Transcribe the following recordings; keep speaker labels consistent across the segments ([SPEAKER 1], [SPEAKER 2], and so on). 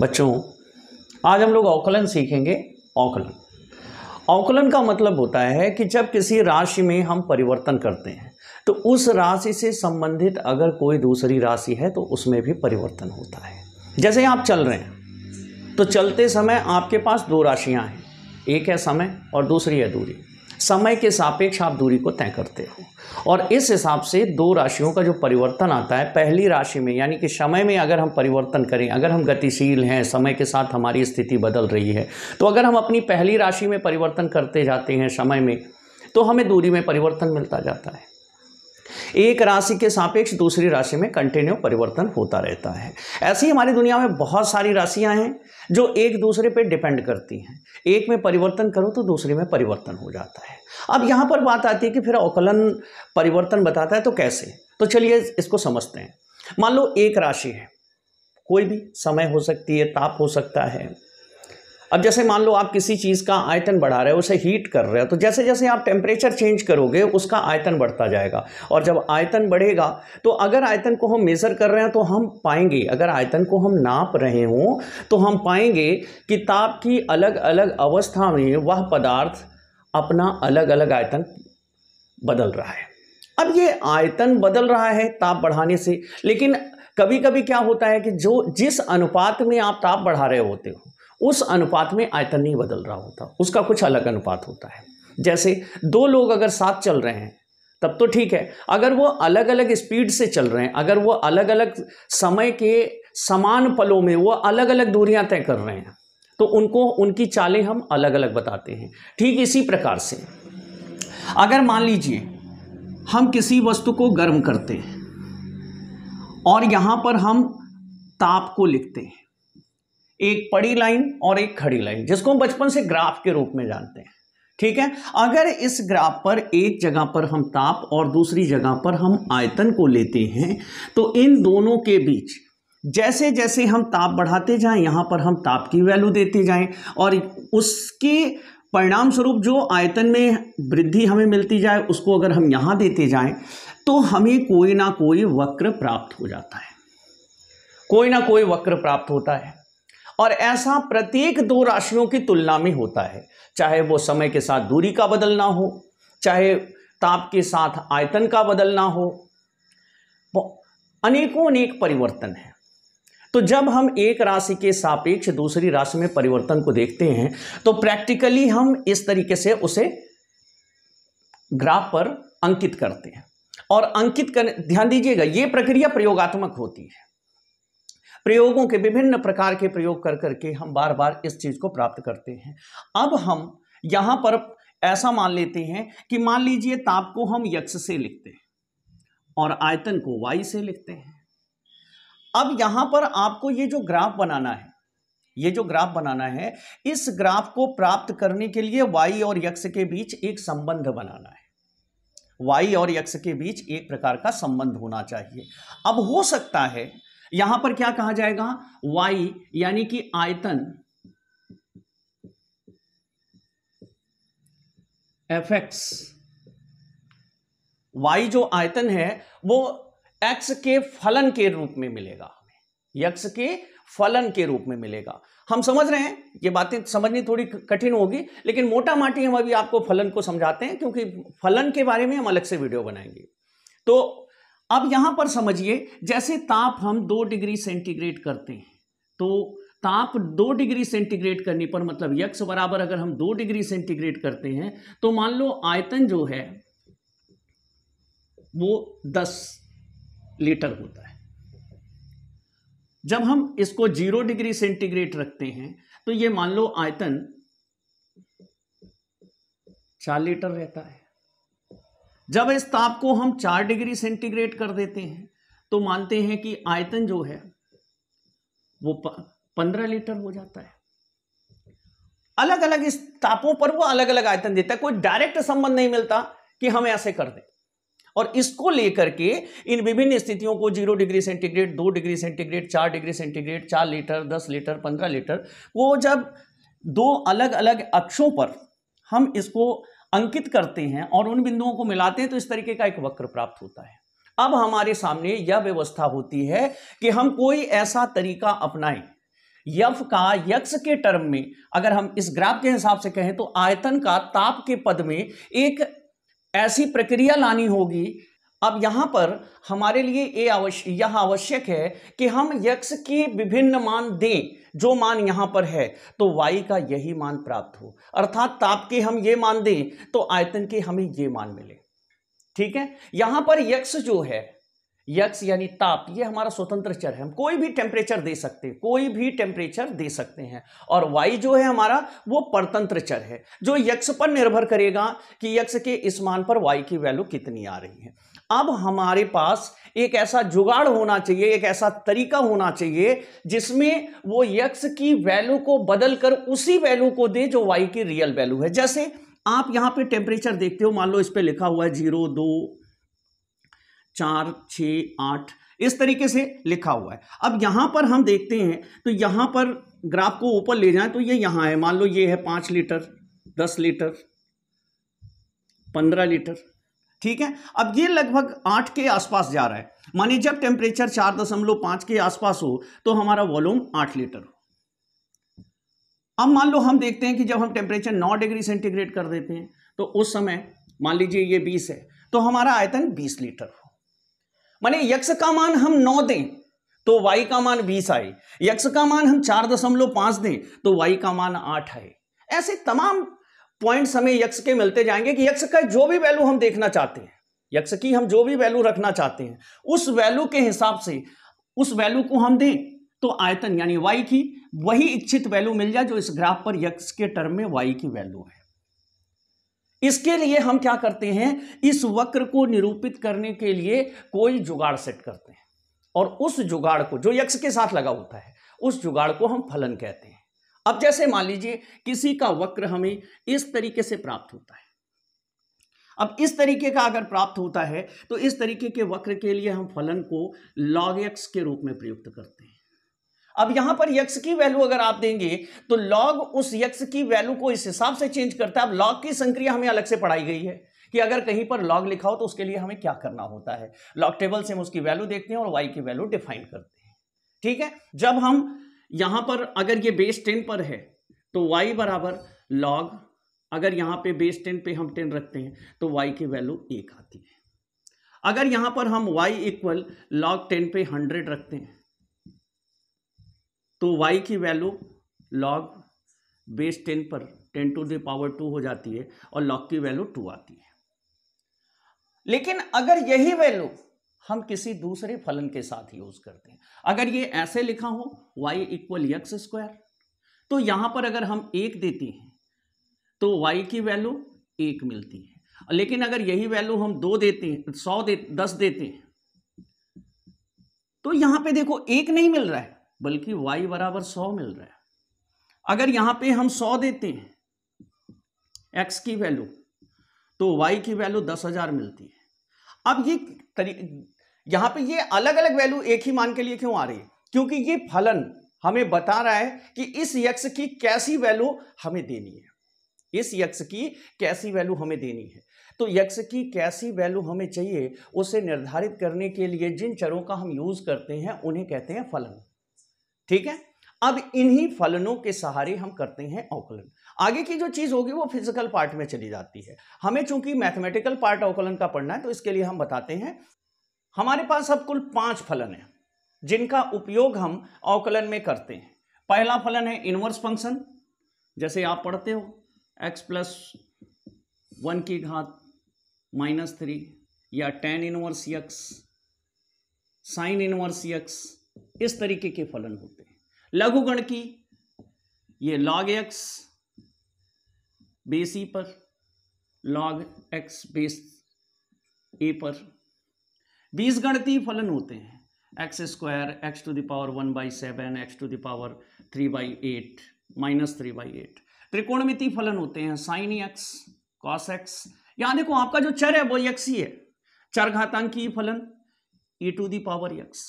[SPEAKER 1] बच्चों आज हम लोग अवकलन सीखेंगे अवकलन अवकलन का मतलब होता है कि जब किसी राशि में हम परिवर्तन करते हैं तो उस राशि से संबंधित अगर कोई दूसरी राशि है तो उसमें भी परिवर्तन होता है जैसे आप चल रहे हैं तो चलते समय आपके पास दो राशियां हैं एक है समय और दूसरी है दूरी समय के सापेक्ष आप दूरी को तय करते हो और इस हिसाब से दो राशियों का जो परिवर्तन आता है पहली राशि में यानी कि समय में अगर हम परिवर्तन करें अगर हम गतिशील हैं समय के साथ हमारी स्थिति बदल रही है तो अगर हम अपनी पहली राशि में परिवर्तन करते जाते हैं समय में तो हमें दूरी में परिवर्तन मिलता जाता है एक राशि के सापेक्ष दूसरी राशि में कंटिन्यू परिवर्तन होता रहता है ऐसी हमारी दुनिया में बहुत सारी राशियां हैं जो एक दूसरे पे डिपेंड करती हैं एक में परिवर्तन करो तो दूसरे में परिवर्तन हो जाता है अब यहाँ पर बात आती है कि फिर अवकलन परिवर्तन बताता है तो कैसे तो चलिए इसको समझते हैं मान लो एक राशि है कोई भी समय हो सकती है ताप हो सकता है अब जैसे मान लो आप किसी चीज़ का आयतन बढ़ा रहे हो उसे हीट कर रहे हो तो जैसे जैसे आप टेम्परेचर चेंज करोगे उसका आयतन बढ़ता जाएगा और जब आयतन बढ़ेगा तो अगर आयतन को हम मेज़र कर रहे हैं तो हम पाएंगे अगर आयतन को हम नाप रहे हों तो हम पाएंगे कि ताप की अलग अलग अवस्था में वह पदार्थ अपना अलग अलग आयतन बदल रहा है अब ये आयतन बदल रहा है ताप बढ़ाने से लेकिन कभी कभी क्या होता है कि जो जिस अनुपात में आप ताप बढ़ा रहे होते हो उस अनुपात में आयतन नहीं बदल रहा होता उसका कुछ अलग अनुपात होता है जैसे दो लोग अगर साथ चल रहे हैं तब तो ठीक है अगर वो अलग अलग स्पीड से चल रहे हैं अगर वो अलग अलग समय के समान पलों में वो अलग अलग दूरियां तय कर रहे हैं तो उनको उनकी चालें हम अलग अलग बताते हैं ठीक इसी प्रकार से अगर मान लीजिए हम किसी वस्तु को गर्म करते हैं और यहाँ पर हम ताप को लिखते हैं एक पड़ी लाइन और एक खड़ी लाइन जिसको हम बचपन से ग्राफ के रूप में जानते हैं ठीक है अगर इस ग्राफ पर एक जगह पर हम ताप और दूसरी जगह पर हम आयतन को लेते हैं तो इन दोनों के बीच जैसे जैसे हम ताप बढ़ाते जाएं यहाँ पर हम ताप की वैल्यू देते जाएं और उसके परिणाम स्वरूप जो आयतन में वृद्धि हमें मिलती जाए उसको अगर हम यहाँ देते जाएं तो हमें कोई ना कोई वक्र प्राप्त हो जाता है कोई ना कोई वक्र प्राप्त होता है और ऐसा प्रत्येक दो राशियों की तुलना में होता है चाहे वो समय के साथ दूरी का बदलना हो चाहे ताप के साथ आयतन का बदलना हो अनेकों अनेक परिवर्तन है तो जब हम एक राशि के सापेक्ष दूसरी राशि में परिवर्तन को देखते हैं तो प्रैक्टिकली हम इस तरीके से उसे ग्राफ पर अंकित करते हैं और अंकित कर ध्यान दीजिएगा ये प्रक्रिया प्रयोगात्मक होती है प्रयोगों के विभिन्न प्रकार के प्रयोग कर करके हम बार बार इस चीज़ को प्राप्त करते हैं अब हम यहां पर ऐसा मान लेते हैं कि मान लीजिए ताप को हम यक्ष से लिखते हैं और आयतन को वाई से लिखते हैं अब यहां पर आपको ये जो ग्राफ बनाना है ये जो ग्राफ बनाना है इस ग्राफ को प्राप्त करने के लिए वाई और यक्ष के बीच एक संबंध बनाना है वाई और यक्ष के बीच एक प्रकार का संबंध होना चाहिए अब हो सकता है यहां पर क्या कहा जाएगा वाई यानी कि आयतन एफ एक्स वाई जो आयतन है वो एक्स के फलन के रूप में मिलेगा हमें यक्स के फलन के रूप में मिलेगा हम समझ रहे हैं ये बातें समझनी थोड़ी कठिन होगी लेकिन मोटा माटी हम अभी आपको फलन को समझाते हैं क्योंकि फलन के बारे में हम अलग से वीडियो बनाएंगे तो अब यहां पर समझिए जैसे ताप हम दो डिग्री सेंटीग्रेड करते हैं तो ताप दो डिग्री सेंटीग्रेड करने पर मतलब यक्स बराबर अगर हम दो डिग्री सेंटीग्रेड करते हैं तो मान लो आयतन जो है वो दस लीटर होता है जब हम इसको जीरो डिग्री सेंटीग्रेड रखते हैं तो ये मान लो आयतन चार लीटर रहता है जब इस ताप को हम चार डिग्री सेंटीग्रेड कर देते हैं तो मानते हैं कि आयतन जो है वो पंद्रह लीटर हो जाता है अलग अलग इस तापों पर वो अलग अलग आयतन देता है कोई डायरेक्ट संबंध नहीं मिलता कि हम ऐसे कर दें और इसको लेकर के इन विभिन्न स्थितियों को जीरो डिग्री सेंटीग्रेड दो डिग्री सेंटीग्रेड चार डिग्री सेंटीग्रेड चार लीटर दस लीटर पंद्रह लीटर वो जब दो अलग अलग अक्षों पर हम इसको अंकित करते हैं और उन बिंदुओं को मिलाते हैं तो इस तरीके का एक वक्र प्राप्त होता है अब हमारे सामने यह व्यवस्था होती है कि हम कोई ऐसा तरीका अपनाएं यफ का यक्ष के टर्म में अगर हम इस ग्राफ के हिसाब से कहें तो आयतन का ताप के पद में एक ऐसी प्रक्रिया लानी होगी अब यहां पर हमारे लिए ये यह आवश्यक है कि हम यक्ष की विभिन्न मान दें जो मान यहां पर है तो वाई का यही मान प्राप्त हो अर्थात ताप के हम ये मान दें तो आयतन के हमें ये मान मिले ठीक है यहां पर यक्ष जो है यक्ष यानी ताप ये हमारा स्वतंत्र चर है हम कोई भी टेम्परेचर दे सकते हैं कोई भी टेम्परेचर दे सकते हैं और वायु जो है हमारा वो परतंत्र चर है जो यक्ष पर निर्भर करेगा कि यक्ष के इस मान पर वायु की वैल्यू कितनी आ रही है अब हमारे पास एक ऐसा जुगाड़ होना चाहिए एक ऐसा तरीका होना चाहिए जिसमें वो यक्स की वैल्यू को बदल कर उसी वैल्यू को दे जो वाई की रियल वैल्यू है जैसे आप यहां पे टेम्परेचर देखते हो मान लो इस पर लिखा हुआ है जीरो दो चार छ आठ इस तरीके से लिखा हुआ है अब यहां पर हम देखते हैं तो यहां पर ग्राफ को ऊपर ले जाए तो ये यहां है मान लो ये है पांच लीटर दस लीटर पंद्रह लीटर ठीक है अब ये लगभग आठ के आसपास जा रहा है मानी जब टेम्परेचर चार दशमलव पांच के आसपास हो तो हमारा वॉल्यूम आठ लीटर हो अब मान लो हम देखते हैं कि जब हम टेम्परेचर नौ डिग्री सेंटीग्रेड कर देते हैं तो उस समय मान लीजिए ये बीस है तो हमारा आयतन बीस लीटर हो माने यक्ष का मान हम नौ दें तो वाई का मान बीस आए यक्ष का मान हम चार दशमलव पांच दें तो वाई का मान आठ आए ऐसे तमाम पॉइंट्स हमें यक्ष के मिलते जाएंगे कि यक्ष का जो भी वैल्यू हम देखना चाहते हैं यक्ष की हम जो भी वैल्यू रखना चाहते हैं उस वैल्यू के हिसाब से उस वैल्यू को हम दें तो आयतन यानी वाई की वही इच्छित वैल्यू मिल जाए जो इस ग्राफ पर यक्ष के टर्म में वाई की वैल्यू है इसके लिए हम क्या करते हैं इस वक्र को निरूपित करने के लिए कोई जुगाड़ सेट करते हैं और उस जुगाड़ को जो यक्ष के साथ लगा होता है उस जुगाड़ को हम फलन कहते हैं अब जैसे मान लीजिए किसी का वक्र हमें इस तरीके से प्राप्त होता है अब इस तरीके का अगर प्राप्त होता है तो इस तरीके के वक्र के लिए हम फलन को लॉग एक्स के रूप में प्रयुक्त करते हैं अब यहां पर यक्स की वैल्यू अगर आप देंगे तो लॉग उस यक्स की वैल्यू को इस हिसाब से चेंज करता है अब लॉग की संक्रिया हमें अलग से पढ़ाई गई है कि अगर कहीं पर लॉग लिखा हो तो उसके लिए हमें क्या करना होता है लॉग टेबल से हम उसकी वैल्यू देखते हैं और वाई की वैल्यू डिफाइन करते हैं ठीक है जब हम यहां पर अगर ये बेस टेन पर है तो वाई बराबर लॉग अगर यहां पे बेस टेन पे हम टेन रखते हैं तो वाई की वैल्यू एक आती है अगर यहां पर हम वाई इक्वल लॉग टेन पे हंड्रेड रखते हैं तो वाई की वैल्यू लॉग बेस टेन पर टेन टू दावर टू हो जाती है और लॉग की वैल्यू टू आती है लेकिन अगर यही वैल्यू हम किसी दूसरे फलन के साथ यूज करते हैं अगर ये ऐसे लिखा हो y इक्वल यक्स स्क्वायर तो यहां पर अगर हम एक देते हैं तो y की वैल्यू एक मिलती है लेकिन अगर यही वैल्यू हम दो देते हैं सौ दे, दस देते हैं तो यहां पे देखो एक नहीं मिल रहा है बल्कि y बराबर सौ मिल रहा है अगर यहां पे हम सौ देते हैं x की वैल्यू तो y की वैल्यू दस हजार मिलती है अब ये यहां पे ये अलग अलग वैल्यू एक ही मान के लिए क्यों आ रही है क्योंकि ये फलन हमें बता रहा है कि इस यक्ष की कैसी वैल्यू हमें देनी है इस यक्ष की कैसी वैल्यू हमें देनी है तो यक्ष की कैसी वैल्यू हमें चाहिए उसे निर्धारित करने के लिए जिन चरों का हम यूज करते हैं उन्हें कहते हैं फलन ठीक है अब इन्हीं फलनों के सहारे हम करते हैं अवकलन आगे की जो चीज़ होगी वो फिजिकल पार्ट में चली जाती है हमें चूंकि मैथमेटिकल पार्ट अवकलन का पढ़ना है तो इसके लिए हम बताते हैं हमारे पास अब कुल पांच फलन है जिनका उपयोग हम अवकलन में करते हैं पहला फलन है इनवर्स फंक्शन जैसे आप पढ़ते हो x प्लस वन की घात माइनस थ्री या tan inverse X sine inverse X इस तरीके के फलन होते हैं लघुगण की ये लॉग एक्स बेसी पर लॉग एक्स बेस ए पर बीस गणती फलन होते हैं X square X to the power one by seven x to the power three by eight minus three by eight त्रिकोणमिति फलन होते हैं साइन एक्स कॉस एक्स यहां देखो आपका जो चर है वो यक्स ही है चर घातांकी e फलन ई टू दावर एक्स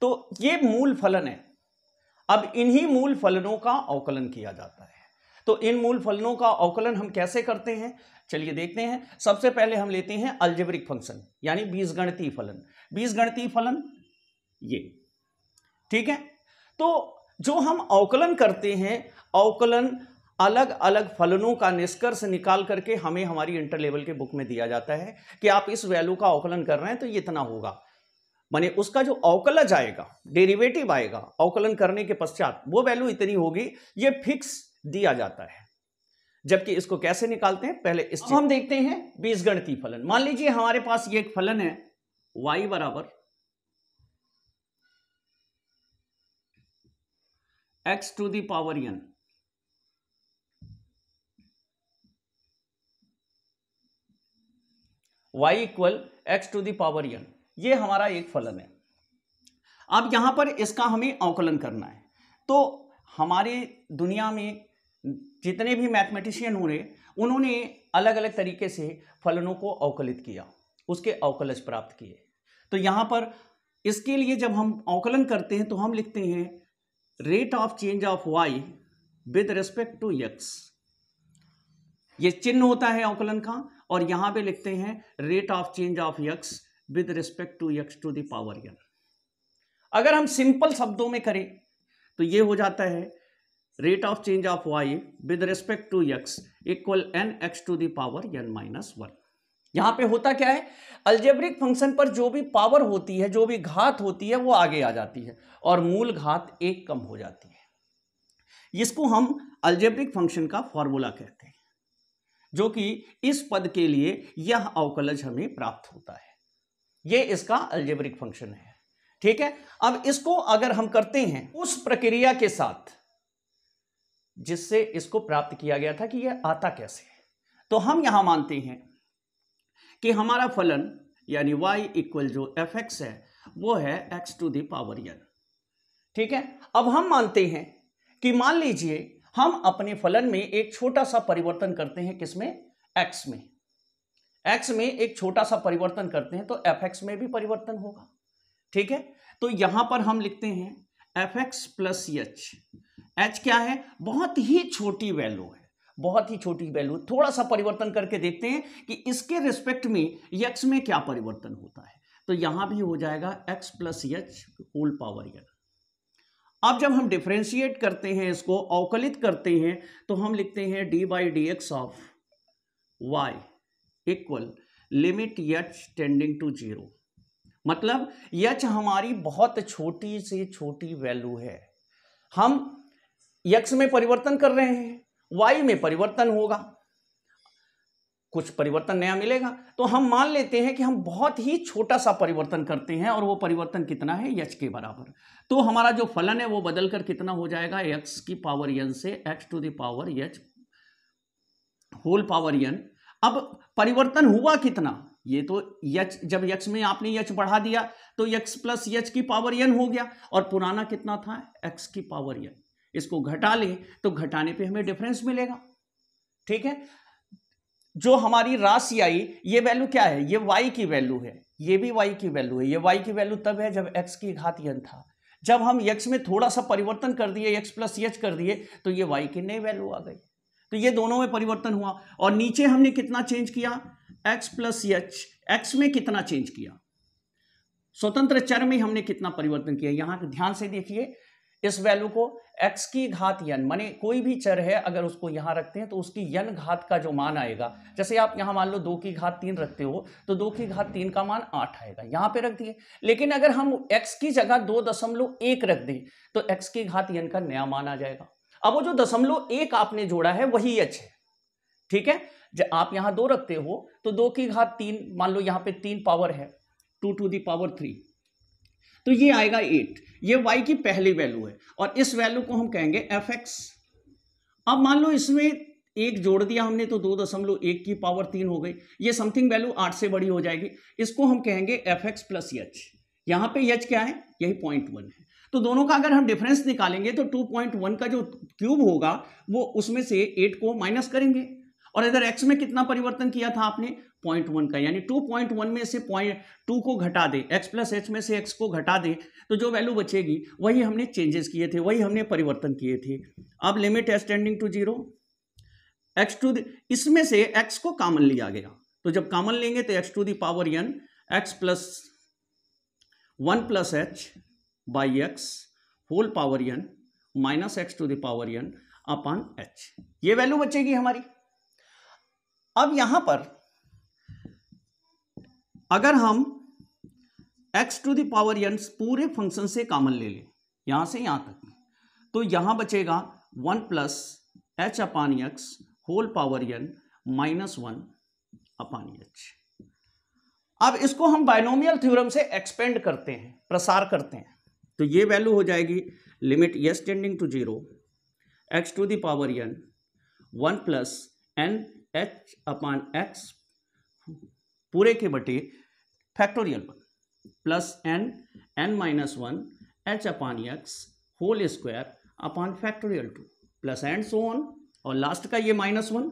[SPEAKER 1] तो ये मूल फलन है अब इन्हीं मूल फलनों का अवकलन किया जाता है तो इन मूल फलनों का अवकलन हम कैसे करते हैं चलिए देखते हैं सबसे पहले हम लेते हैं अल्जेब्रिक फंक्शन यानी बीज गणती फलन बीज गणती फलन ये ठीक है तो जो हम अवकलन करते हैं अवकलन अलग अलग फलनों का निष्कर्ष निकाल करके हमें हमारी इंटर लेवल के बुक में दिया जाता है कि आप इस वैल्यू का अवकलन कर रहे हैं तो ये इतना होगा माने उसका जो अवकलज आएगा डेरिवेटिव आएगा अवकलन करने के पश्चात वो वैल्यू इतनी होगी ये फिक्स दिया जाता है जबकि इसको कैसे निकालते हैं पहले इस हम देखते हैं बीजगणितीय फलन मान लीजिए हमारे पास ये एक फलन है y बराबर x to power n y equal X to the power n ये हमारा एक फलन है अब यहां पर इसका हमें अवकलन करना है तो हमारी दुनिया में जितने भी मैथमेटिशियन हुए उन्होंने अलग अलग तरीके से फलनों को अवकलित किया उसके अवकलज प्राप्त किए तो यहाँ पर इसके लिए जब हम अवकलन करते हैं तो हम लिखते हैं rate of change of Y with respect to X ये चिन्ह होता है अवकलन का और यहां पे लिखते हैं rate of change of X with respect to X to the power N अगर हम सिंपल शब्दों में करें तो ये हो जाता है rate of change of Y with respect to X equal N X to the power N minus one यहां पे होता क्या है अल्जेब्रिक फंक्शन पर जो भी पावर होती है जो भी घात होती है वो आगे आ जाती है और मूल घात एक कम हो जाती है इसको हम अल्जेब्रिक फंक्शन का फॉर्मूला कहते हैं जो कि इस पद के लिए यह अवकलज हमें प्राप्त होता है यह इसका अल्जेब्रिक फंक्शन है ठीक है अब इसको अगर हम करते हैं उस प्रक्रिया के साथ जिससे इसको प्राप्त किया गया था कि यह आता कैसे है तो हम यहां मानते हैं कि हमारा फलन यानी y इक्वल जो एफ एक्स है वो है x टू दावर n ठीक है अब हम मानते हैं कि मान लीजिए हम अपने फलन में एक छोटा सा परिवर्तन करते हैं किसमें x में x में एक छोटा सा परिवर्तन करते हैं तो एफ एक्स में भी परिवर्तन होगा ठीक है तो यहां पर हम लिखते हैं F X plus H H क्या है बहुत ही छोटी वैल्यू है बहुत ही छोटी वैल्यू थोड़ा सा परिवर्तन करके देखते हैं कि इसके रिस्पेक्ट में यक्स में क्या परिवर्तन होता है तो यहां भी हो जाएगा X plus H whole power N अब जब हम डिफ्रेंशिएट करते हैं इसको अवकलित करते हैं तो हम लिखते हैं D by D x of Y equal limit H tending to zero मतलब यच हमारी बहुत छोटी से छोटी वैल्यू है हम यक्ष में परिवर्तन कर रहे हैं वाई में परिवर्तन होगा कुछ परिवर्तन नया मिलेगा तो हम मान लेते हैं कि हम बहुत ही छोटा सा परिवर्तन करते हैं और वो परिवर्तन कितना है यच के बराबर तो हमारा जो फलन है वो बदलकर कितना हो जाएगा एक्स की पावर यन से X to the power H whole power N अब परिवर्तन हुआ कितना ये तो यच जब यक्ष में आपने यच बढ़ा दिया तो यक्ष प्लस यच की पावर यन हो गया और पुराना कितना था एक्स की पावर यन इसको घटा लें तो घटाने पे हमें डिफरेंस मिलेगा ठीक है जो हमारी राशि आई ये वैल्यू क्या है ये वाई की वैल्यू है ये भी वाई की वैल्यू है ये वाई की वैल्यू तब है जब एक्स की घात यन था जब हम यक्स में थोड़ा सा परिवर्तन कर दिए एक्स प्लस यच कर दिए तो ये वाई की नई वैल्यू आ गई तो ये दोनों में परिवर्तन हुआ और नीचे हमने कितना चेंज किया एक्स प्लस एच एक्स में कितना चेंज किया स्वतंत्र चर में हमने कितना परिवर्तन किया यहां ध्यान से देखिए इस वैल्यू को x की घात यन माने कोई भी चर है अगर उसको यहां रखते हैं तो उसकी यन घात का जो मान आएगा जैसे आप यहां मान लो दो की घात तीन रखते हो तो दो की घात तीन का मान आठ आएगा यहां पे रख दिए लेकिन अगर हम x की जगह दो दशमलव एक रख दें तो x की घात यन का नया मान आ जाएगा अब वो जो दशमलव एक आपने जोड़ा है वही एच है ठीक है जब आप यहाँ दो रखते हो तो दो की घात तीन मान लो यहाँ पे तीन पावर है two to the power three तो ये आएगा एट ये वाई की पहली वैल्यू है और इस वैल्यू को हम कहेंगे एफ एक्स अब मान लो इसमें एक जोड़ दिया हमने तो दो दशमलव एक की पावर तीन हो गई ये समथिंग वैल्यू आठ से बड़ी हो जाएगी इसको हम कहेंगे एफ एक्स प्लस एच यहाँ पे एच क्या है यही पॉइंट वन है तो दोनों का अगर हम डिफरेंस निकालेंगे तो टू पॉइंट वन का जो क्यूब होगा वो उसमें से एट को माइनस करेंगे और इधर एक्स में कितना परिवर्तन किया था आपने पॉइंट वन का यानी टू पॉइंट वन में से पॉइंट टू को घटा दे एक्स प्लस एच में से एक्स को घटा दे तो जो वैल्यू बचेगी वही हमने चेंजेस किए थे वही हमने परिवर्तन किए थे अब limit X tending to zero X to इसमें से एक्स को कामन लिया गया तो जब कामन लेंगे तो X to the power N X plus one plus H by X whole power N minus X to the power N upon H ये वैल्यू बचेगी हमारी अब यहां पर अगर हम x टू दावर यन पूरे फंक्शन से कॉमन ले लें यहां से यहां तक तो यहां बचेगा one plus H upon X whole power N minus one upon H अब इसको हम बाइनोमियल थ्योरम से एक्सपेंड करते हैं प्रसार करते हैं तो ये वैल्यू हो जाएगी limit S tending to zero X to the power N one plus N H upon X पूरे के बटे factorial one plus N N minus one H upon X whole square upon factorial two plus and so on और last का ये minus one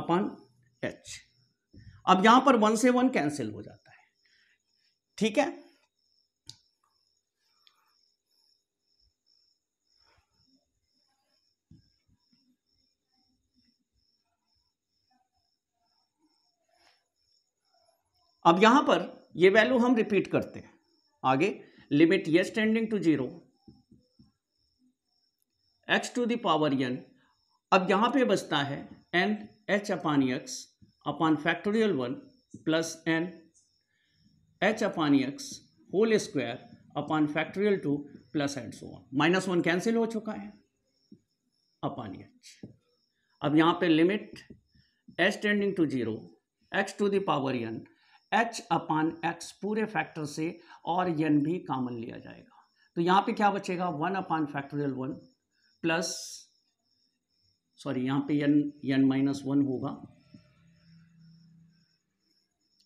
[SPEAKER 1] upon H अब यहां पर one से वन कैंसिल हो जाता है ठीक है अब यहां पर ये वैल्यू हम रिपीट करते हैं आगे लिमिट ये tending to zero X to the power N अब यहां पे बचता है N H upon X upon factorial one plus N H upon X whole square upon factorial two plus and so one minus one cancel हो चुका है upon H अब यहां पे limit H tending to zero X to the power N H upon X पूरे factor से और यन भी कॉमन लिया जाएगा तो यहाँ पे क्या बचेगा one upon factorial one plus sorry यहाँ पे एन एन माइनस वन होगा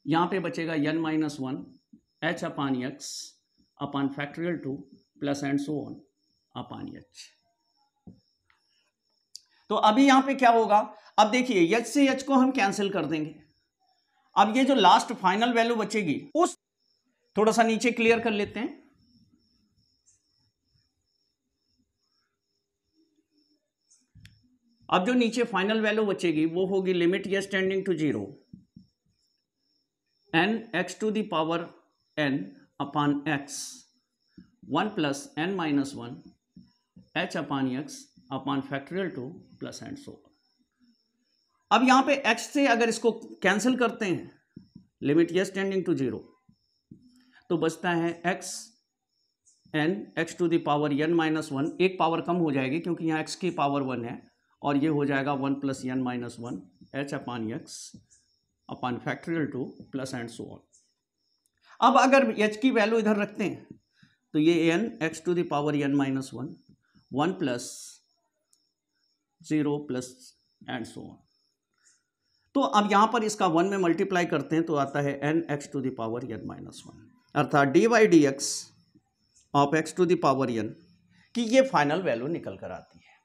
[SPEAKER 1] यहाँ पे बचेगा N minus one H upon X upon factorial two plus and so on upon H तो अभी यहाँ पे क्या होगा अब देखिए एच से एच को हम कैंसिल कर देंगे अब ये जो लास्ट फाइनल वैल्यू बचेगी उस थोड़ा सा नीचे क्लियर कर लेते हैं अब जो नीचे फाइनल वैल्यू बचेगी वो होगी लिमिट ये standing to zero N X to the power N upon X one plus N minus one H upon X upon factorial two plus and so अब यहां पे x से अगर इसको कैंसिल करते हैं limit S tending to zero तो बचता है x n x to the power n minus one एक पावर कम हो जाएगी क्योंकि यहाँ x की पावर वन है और ये हो जाएगा one plus N minus one H upon X upon factorial two plus and so on अब अगर एच की वैल्यू इधर रखते हैं तो ये N X to the power N minus one one plus zero plus and so on तो अब यहाँ पर इसका वन में मल्टीप्लाई करते हैं तो आता है N X to the power N minus one अर्थात D Y D x of x to the power N की ये फाइनल वैल्यू निकल कर आती है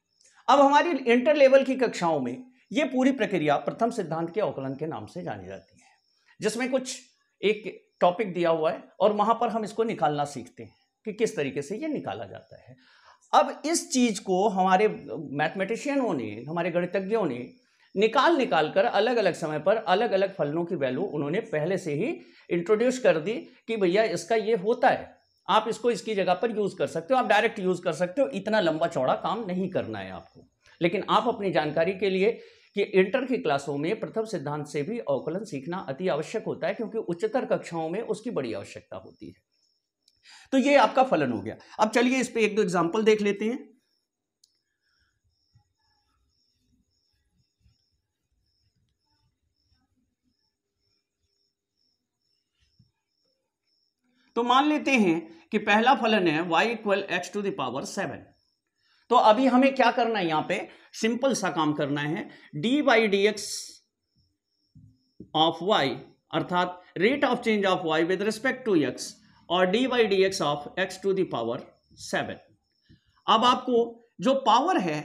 [SPEAKER 1] अब हमारी इंटर लेवल की कक्षाओं में ये पूरी प्रक्रिया प्रथम सिद्धांत के अवकलन के नाम से जानी जाती है जिसमें कुछ एक टॉपिक दिया हुआ है और वहाँ पर हम इसको निकालना सीखते हैं कि किस तरीके से ये निकाला जाता है अब इस चीज़ को हमारे मैथमेटिशियनों ने हमारे गणितज्ञों ने निकाल निकाल कर अलग अलग समय पर अलग अलग फलनों की वैल्यू उन्होंने पहले से ही इंट्रोड्यूस कर दी कि भैया इसका ये होता है आप इसको इसकी जगह पर यूज़ कर सकते हो आप डायरेक्ट यूज़ कर सकते हो इतना लंबा चौड़ा काम नहीं करना है आपको लेकिन आप अपनी जानकारी के लिए कि इंटर की क्लासों में प्रथम सिद्धांत से भी अवकलन सीखना अति आवश्यक होता है क्योंकि उच्चतर कक्षाओं में उसकी बड़ी आवश्यकता होती है तो ये आपका फलन हो गया अब चलिए इस पर एक दो एग्जाम्पल देख लेते हैं तो मान लेते हैं कि पहला फलन है Y equal X to the power seven तो अभी हमें क्या करना है यहां पे सिंपल सा काम करना है D Y D x of Y अर्थात rate of change of Y with respect to X और D Y D x of x to the power seven अब आपको जो पावर है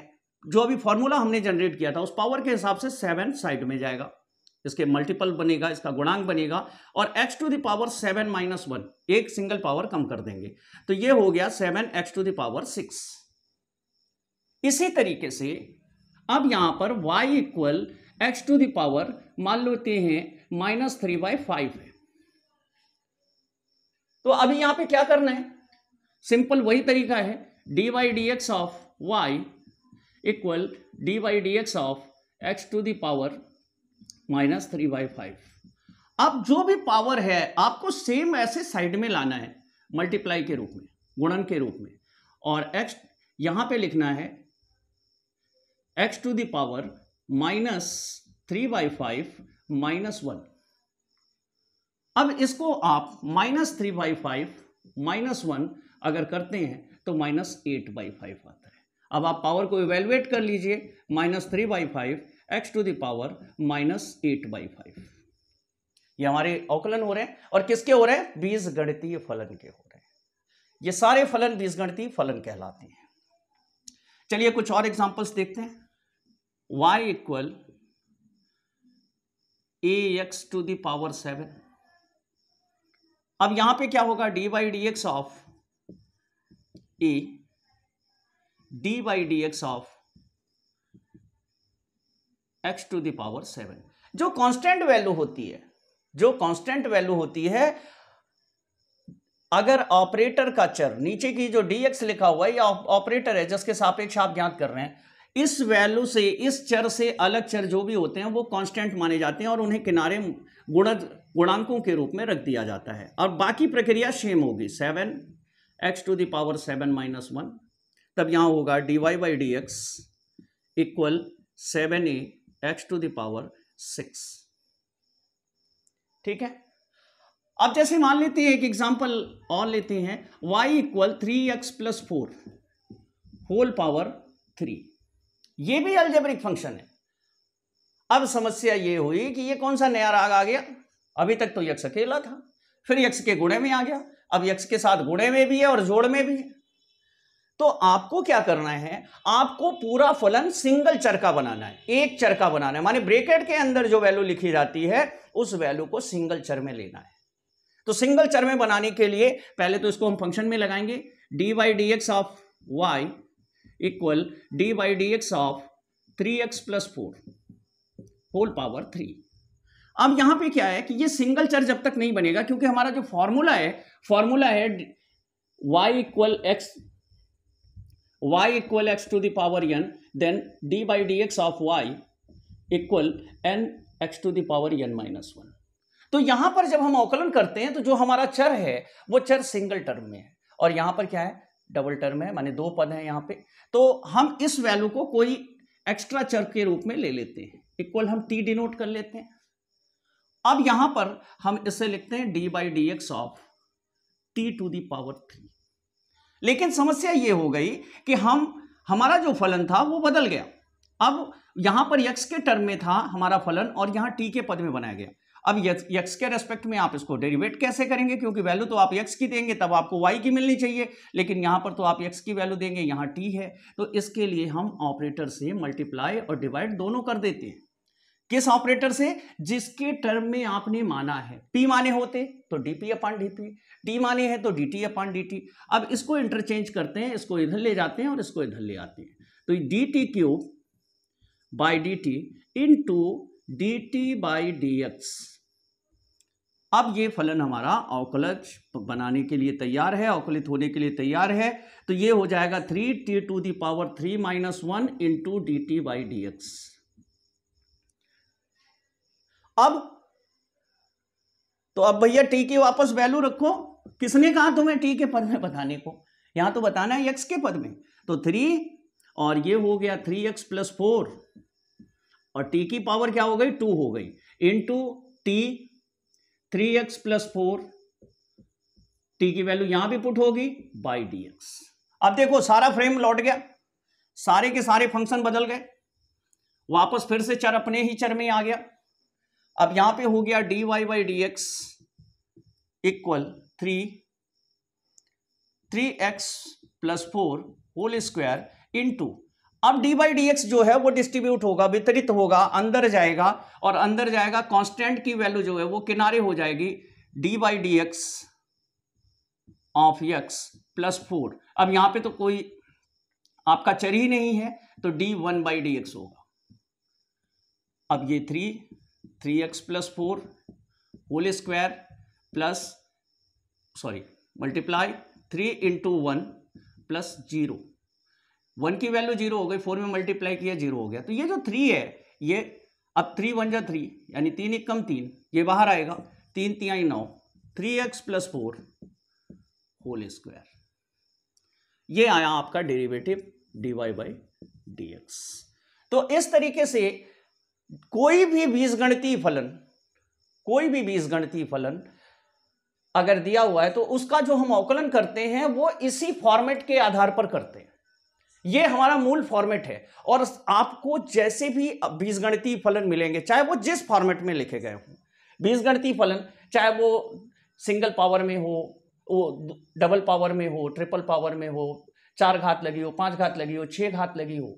[SPEAKER 1] जो अभी फॉर्मूला हमने जनरेट किया था उस पावर के हिसाब से सेवन साइड में जाएगा इसके मल्टीपल बनेगा इसका गुणांक बनेगा और X to the power seven minus one एक सिंगल पावर कम कर देंगे तो ये हो गया seven x to the power six इसी तरीके से अब यहां पर Y equal X to the power मान लेते हैं माइनस थ्री बाई फाइव है तो अभी यहां पे क्या करना है सिंपल वही तरीका है D Y D x of Y equal D Y D x of x to the power minus three by five अब जो भी पावर है आपको सेम ऐसे साइड में लाना है मल्टीप्लाई के रूप में गुणन के रूप में और एक्स यहां पे लिखना है X to the power minus three by five minus one अब इसको आप minus three by five minus one अगर करते हैं तो माइनस एट बाई फाइव आता है अब आप पावर को इवेलुएट कर लीजिए minus three by five x to the power minus eight by five ये हमारे अवकलन हो रहे हैं और किसके हो रहे हैं बीज गणितीय फलन के हो रहे हैं ये सारे फलन बीज गणितीय फलन कहलाते हैं चलिए कुछ और एग्जांपल्स देखते हैं y equal a x to the power seven अब यहां पे क्या होगा d by D x of a d by D x of x to the power seven जो कांस्टेंट वैल्यू होती है जो कांस्टेंट वैल्यू होती है अगर ऑपरेटर का चर नीचे की जो dx लिखा हुआ है या ऑपरेटर है जिसके सापेक्ष आप ज्ञात कर रहे हैं इस वैल्यू से इस चर से अलग चर जो भी होते हैं वो कांस्टेंट माने जाते हैं और उन्हें किनारे गुण गुणांकों के रूप में रख दिया जाता है और बाकी प्रक्रिया सेम होगी seven x to the power seven minus one तब यहां होगा d y by D x equal seven a x to the power six ठीक है अब जैसे मान लेते हैं एक एग्जाम्पल और लेते हैं y equal three x plus four whole power three ये भी अल्जेब्रिक फंक्शन है अब समस्या ये हुई कि ये कौन सा नया राग आ गया अभी तक तो यक्ष अकेला था फिर यक्ष के गुणे में आ गया अब यक्ष के साथ गुणे में भी है और जोड़ में भी है तो आपको क्या करना है आपको पूरा फलन सिंगल चरका बनाना है एक चरका बनाना है माने ब्रेकेट के अंदर जो वैल्यू लिखी जाती है उस वैल्यू को सिंगल चर में लेना है तो सिंगल चर में बनाने के लिए पहले तो इसको हम फंक्शन में लगाएंगे d Y D x of Y equal d by D x of three x plus four whole power three अब यहां पे क्या है कि ये सिंगल चर जब तक नहीं बनेगा क्योंकि हमारा जो फॉर्मूला है फॉर्मूला है y equal x y equal x to the power n then d by dx of y equal n x to the power n minus one तो यहां पर जब हम अवकलन करते हैं तो जो हमारा चर है वो चर सिंगल टर्म में है और यहां पर क्या है डबल टर्म है माने दो पद है यहां पे तो हम इस वैल्यू को कोई एक्स्ट्रा चर के रूप में ले लेते हैं इक्वल हम टी डिनोट कर लेते हैं अब यहां पर हम इसे लिखते हैं D by D x of t to the power three लेकिन समस्या ये हो गई कि हम हमारा जो फलन था वो बदल गया अब यहाँ पर यक्ष के टर्म में था हमारा फलन और यहाँ टी के पद में बनाया गया अब यक्ष के रेस्पेक्ट में आप इसको डेरिवेट कैसे करेंगे क्योंकि वैल्यू तो आप यक्ष की देंगे तब आपको वाई की मिलनी चाहिए लेकिन यहाँ पर तो आप यक्ष की वैल्यू देंगे यहाँ टी है तो इसके लिए हम ऑपरेटर से मल्टीप्लाई और डिवाइड दोनों कर देते हैं किस ऑपरेटर से जिसके टर्म में आपने माना है पी माने होते तो डीपी अपॉन डीपी डी माने हैं तो डीटी अपॉन डीटी अब इसको इंटरचेंज करते हैं इसको इधर ले जाते हैं और इसको इधर ले आते हैं तो d t cube by d t into d t by D x अब ये फलन हमारा अवकलज बनाने के लिए तैयार है अवकलित होने के लिए तैयार है तो ये हो जाएगा three t to the power three minus one into d t by D x अब तो अब भैया टी की वापस वैल्यू रखो किसने कहा तुम्हें टी के पद में बताने को यहां तो बताना है एक्स के पद में तो थ्री और ये हो गया थ्री एक्स प्लस फोर और टी की पावर क्या हो गई टू हो गई into t three x plus four t की वैल्यू यहां भी पुट होगी बाई डी एक्स अब देखो सारा फ्रेम लौट गया सारे के सारे फंक्शन बदल गए वापस फिर से चर अपने ही चर में आ गया अब यहां पे हो गया d y by D x equal three three x plus four whole square into अब डी बाई डी एक्स जो है वो डिस्ट्रीब्यूट होगा वितरित होगा अंदर जाएगा और अंदर जाएगा कांस्टेंट की वैल्यू जो है वो किनारे हो जाएगी d by D x of x plus four अब यहां पे तो कोई आपका चर ही नहीं है तो d one by D x होगा अब ये three three x plus four whole square plus sorry multiply three into one plus zero one की वैल्यू जीरो हो गई फोर में मल्टीप्लाई किया जीरो हो गया तो ये जो थ्री है ये अब थ्री वन जा थ्री यानी तीन एक कम तीन ये बाहर आएगा तीन तिहाई नौ three x plus four whole square ये आया आपका derivative d y by D x तो इस तरीके से कोई भी बीजगणितीय फलन कोई भी बीजगणितीय फलन अगर दिया हुआ है तो उसका जो हम अवकलन करते हैं वो इसी फॉर्मेट के आधार पर करते हैं ये हमारा मूल फॉर्मेट है और आपको जैसे भी बीजगणितीय फलन मिलेंगे चाहे वो जिस फॉर्मेट में लिखे गए हों बीजगणितीय फलन चाहे वो सिंगल पावर में हो वो डबल पावर में हो ट्रिपल पावर में हो चार घात लगी हो पांच घात लगी हो छह घात लगी हो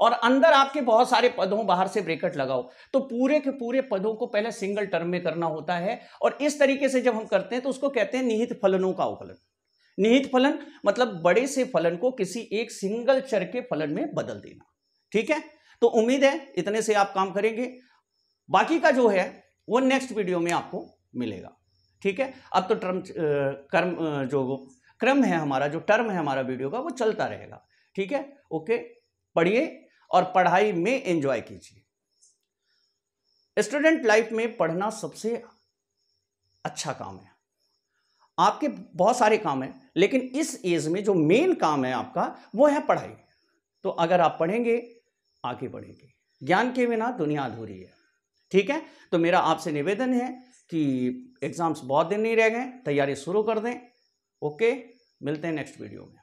[SPEAKER 1] और अंदर आपके बहुत सारे पदों बाहर से ब्रेकट लगाओ तो पूरे के पूरे पदों को पहले सिंगल टर्म में करना होता है और इस तरीके से जब हम करते हैं तो उसको कहते हैं निहित फलनों का अवकलन निहित फलन मतलब बड़े से फलन को किसी एक सिंगल चर के फलन में बदल देना ठीक है तो उम्मीद है इतने से आप काम करेंगे बाकी का जो है वो नेक्स्ट वीडियो में आपको मिलेगा ठीक है अब तो टर्म कर्म जो क्रम है हमारा जो टर्म है हमारा वीडियो का वो चलता रहेगा ठीक है ओके पढ़िए और पढ़ाई में एंजॉय कीजिए स्टूडेंट लाइफ में पढ़ना सबसे अच्छा काम है आपके बहुत सारे काम हैं लेकिन इस एज में जो मेन काम है आपका वो है पढ़ाई तो अगर आप पढ़ेंगे आगे बढ़ेंगे ज्ञान के बिना दुनिया अधूरी है ठीक है तो मेरा आपसे निवेदन है कि एग्ज़ाम्स बहुत दिन नहीं रह गए तैयारी शुरू कर दें ओके मिलते हैं नेक्स्ट वीडियो में